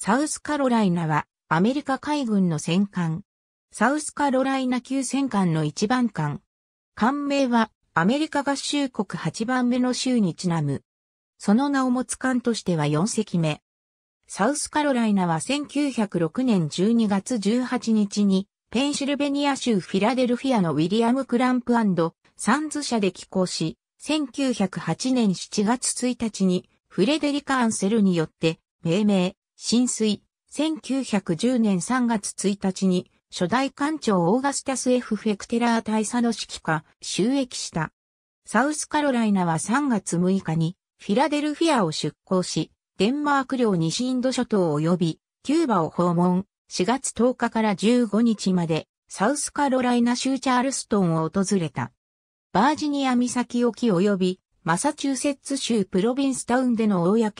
サウスカロライナはアメリカ海軍の戦艦。サウスカロライナ級戦艦の一番艦。艦名はアメリカ合衆国8番目の州にちなむ。その名を持つ艦としては4隻目。サウスカロライナは1906年12月18日にペンシルベニア州フィラデルフィアのウィリアム・クランプサンズ社で寄港し、1908年7月1日にフレデリカ・アンセルによって命名、浸水、1910年3月1日に、初代艦長オーガスタス・ F・ フェクテラー大佐の指揮下、収益した。サウスカロライナは3月6日に、フィラデルフィアを出港し、デンマーク領西インド諸島及び、キューバを訪問、4月10日から15日まで、サウスカロライナ州チャールストンを訪れた。バージニア岬沖及び、マサチューセッツ州プロビンスタウンでの公試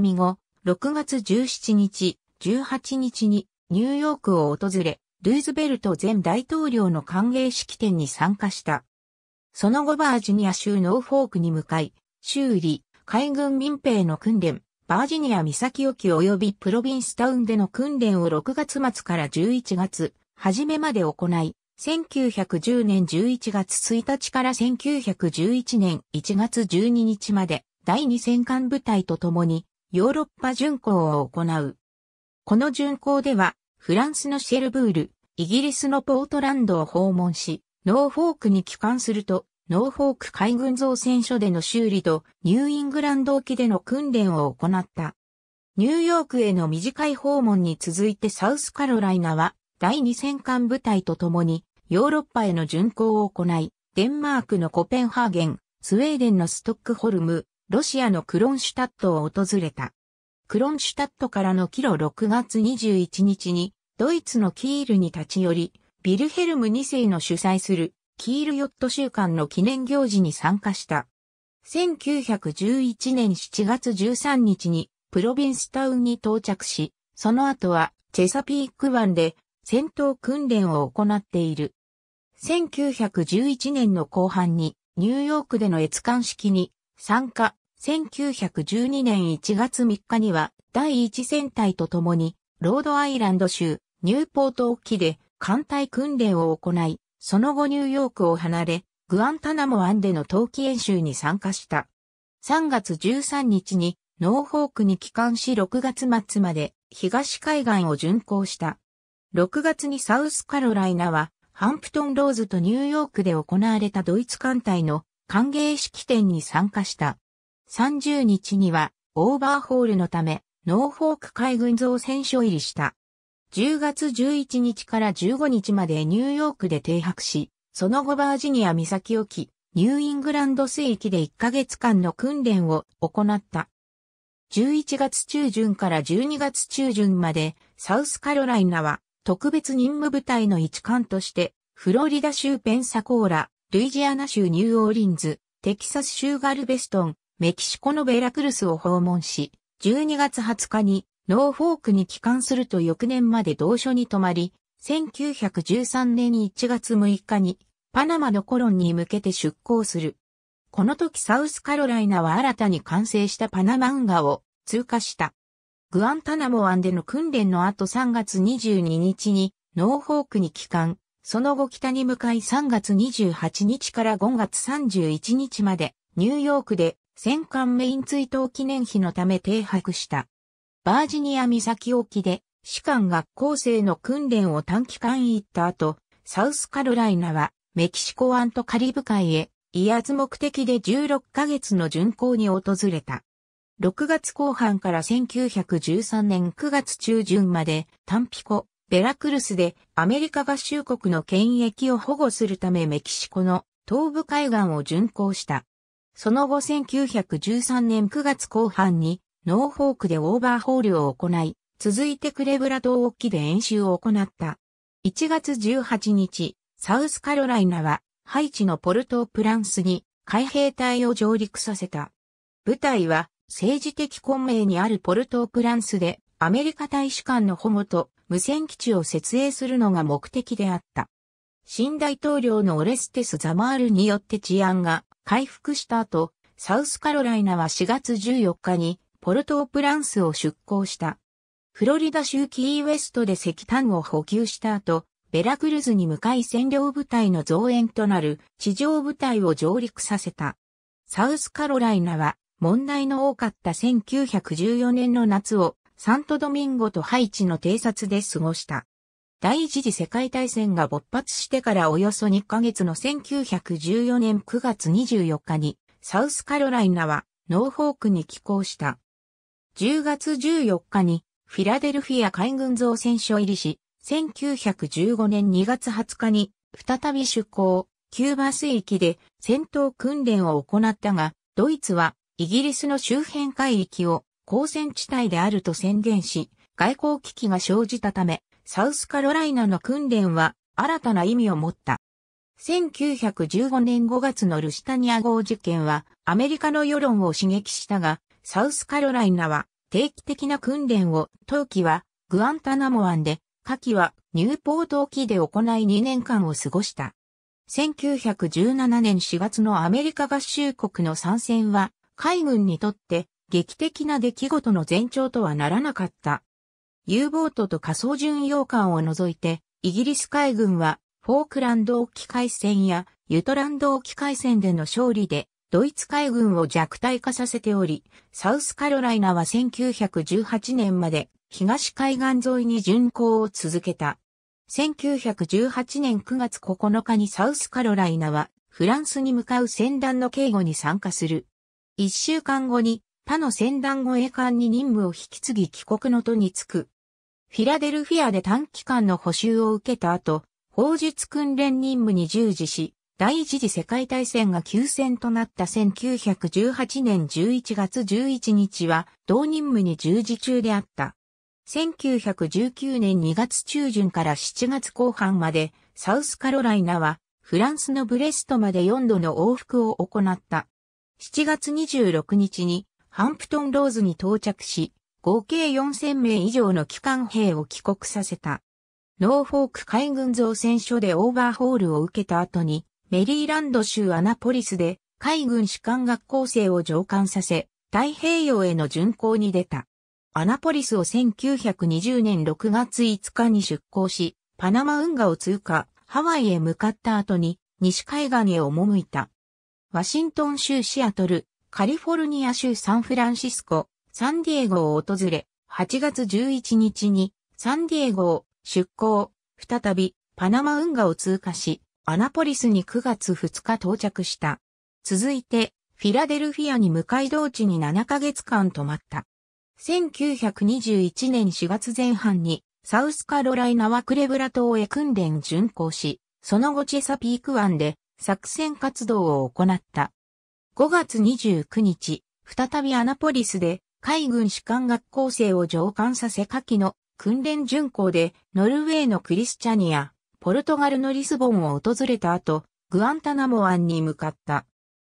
み後、6月17日、18日にニューヨークを訪れ、ルーズベルト前大統領の歓迎式典に参加した。その後バージニア州ノーフォークに向かい、修理、海軍民兵の訓練、バージニア岬沖及びプロビンスタウンでの訓練を6月末から11月、初めまで行い、1910年11月1日から1911年1月12日まで第2戦艦部隊と共にヨーロッパ巡航を行う。この巡航では、フランスのシェルブール、イギリスのポートランドを訪問し、ノーフォークに帰還すると、ノーフォーク海軍造船所での修理とニューイングランド沖での訓練を行った。ニューヨークへの短い訪問に続いてサウスカロライナは第2戦艦部隊と共にヨーロッパへの巡航を行い、デンマークのコペンハーゲン、スウェーデンのストックホルム、ロシアのクロンシュタットを訪れた。クロンシュタットからのキロ6月21日に、ドイツのキールに立ち寄り、ビルヘルム2世の主催するキールヨット週間の記念行事に参加した。1911年7月13日にプロビンスタウンに到着し、その後はチェサピーク湾で戦闘訓練を行っている。1911年の後半にニューヨークでの閲艦式に参加、1912年1月3日には第1戦隊と共にロードアイランド州ニューポート沖で艦隊訓練を行い、その後ニューヨークを離れ、グアンタナモ湾での冬季演習に参加した。3月13日にノーホークに帰還し6月末まで東海岸を巡航した。6月にサウスカロライナはハンプトンローズとニューヨークで行われたドイツ艦隊の歓迎式典に参加した。30日にはオーバーホールのためノーフォーク海軍造船所入りした。10月11日から15日までニューヨークで停泊し、その後バージニア岬沖、ニューイングランド水域で1ヶ月間の訓練を行った。11月中旬から12月中旬まで、サウスカロライナは特別任務部隊の一艦として、フロリダ州ペンサコーラ、ルイジアナ州ニューオーリンズ、テキサス州ガルベストン、メキシコのベラクルスを訪問し、12月20日にノーフォークに帰還すると翌年まで同所に泊まり、1913年1月6日にパナマのコロンに向けて出港する。この時サウスカロライナは新たに完成したパナマ運河を通過した。グアンタナモ湾での訓練の後3月22日にノーフォークに帰還、その後北に向かい3月28日から5月31日までニューヨークで戦艦メイン追悼記念碑のため停泊した。バージニア岬沖で士官学校生の訓練を短期間行った後、サウスカロライナはメキシコ湾とカリブ海へ威圧目的で16ヶ月の巡航に訪れた。6月後半から1913年9月中旬までタンピコ、ベラクルスでアメリカ合衆国の権益を保護するためメキシコの東部海岸を巡航した。その後1913年9月後半に、ノーフォークでオーバーホールを行い、続いてクレブラ島沖で演習を行った。1月18日、サウスカロライナは、ハイチのポルトープランスに海兵隊を上陸させた。部隊は、政治的混迷にあるポルトープランスで、アメリカ大使館の保護と無線基地を設営するのが目的であった。新大統領のオレステス・ザマールによって治安が回復した後、サウスカロライナは4月14日にポルトープランスを出港した。フロリダ州キーウエストで石炭を補給した後、ベラクルズに向かい占領部隊の増援となる地上部隊を上陸させた。サウスカロライナは問題の多かった1914年の夏をサントドミンゴとハイチの偵察で過ごした。第一次世界大戦が勃発してからおよそ2ヶ月の1914年9月24日に、サウスカロライナはノーフォークに寄港した。10月14日にフィラデルフィア海軍造船所入りし、1915年2月20日に再び出港、キューバ水域で戦闘訓練を行ったが、ドイツはイギリスの周辺海域を交戦地帯であると宣言し、外交危機が生じたため、サウスカロライナの訓練は新たな意味を持った。1915年5月のルシタニア号事件はアメリカの世論を刺激したが、サウスカロライナは定期的な訓練を、冬季はグアンタナモ湾で、夏季はニューポート沖で行い2年間を過ごした。1917年4月のアメリカ合衆国の参戦は海軍にとって劇的な出来事の前兆とはならなかった。U ボートと仮想巡洋艦を除いて、イギリス海軍は、フォークランド沖海戦やユトランド沖海戦での勝利で、ドイツ海軍を弱体化させており、サウスカロライナは1918年まで東海岸沿いに巡航を続けた。1918年9月9日にサウスカロライナはフランスに向かう船団の警護に参加する。一週間後に他の船団護衛艦に任務を引き継ぎ帰国の途に着く。フィラデルフィアで短期間の補修を受けた後、砲術訓練任務に従事し、第一次世界大戦が休戦となった1918年11月11日は、同任務に従事中であった。1919年2月中旬から7月後半まで、サウスカロライナは、フランスのブレストまで4度の往復を行った。7月26日に、ハンプトンローズに到着し、合計4000名以上の機関兵を帰国させた。ノーフォーク海軍造船所でオーバーホールを受けた後に、メリーランド州アナポリスで海軍士官学校生を上官させ、太平洋への巡航に出た。アナポリスを1920年6月5日に出港し、パナマ運河を通過、ハワイへ向かった後に、西海岸へ赴いた。ワシントン州シアトル、カリフォルニア州サンフランシスコ、サンディエゴを訪れ、8月11日にサンディエゴを出港、再びパナマ運河を通過し、アナポリスに9月2日到着した。続いて、フィラデルフィアに向かい道地に7ヶ月間泊まった。1921年4月前半に、サウスカロライナはクレブラ島へ訓練巡航し、その後チェサピーク湾で作戦活動を行った。5月29日、再びアナポリスで海軍士官学校生を上官させ下記の訓練巡行でノルウェーのクリスチャニア、ポルトガルのリスボンを訪れた後、グアンタナモ湾に向かった。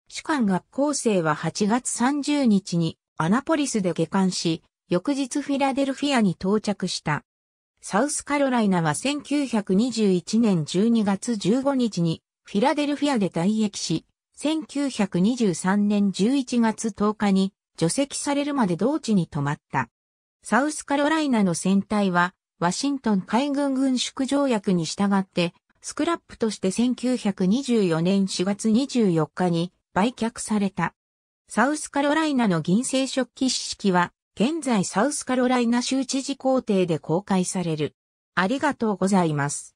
士官学校生は8月30日にアナポリスで下官し、翌日フィラデルフィアに到着した。サウスカロライナは1921年12月15日にフィラデルフィアで退役し、1923年11月10日に除籍されるまで同地に止まった。サウスカロライナの船体は、ワシントン海軍軍縮条約に従って、スクラップとして1924年4月24日に売却された。サウスカロライナの銀製食器式は、現在サウスカロライナ州知事公邸で公開される。ありがとうございます。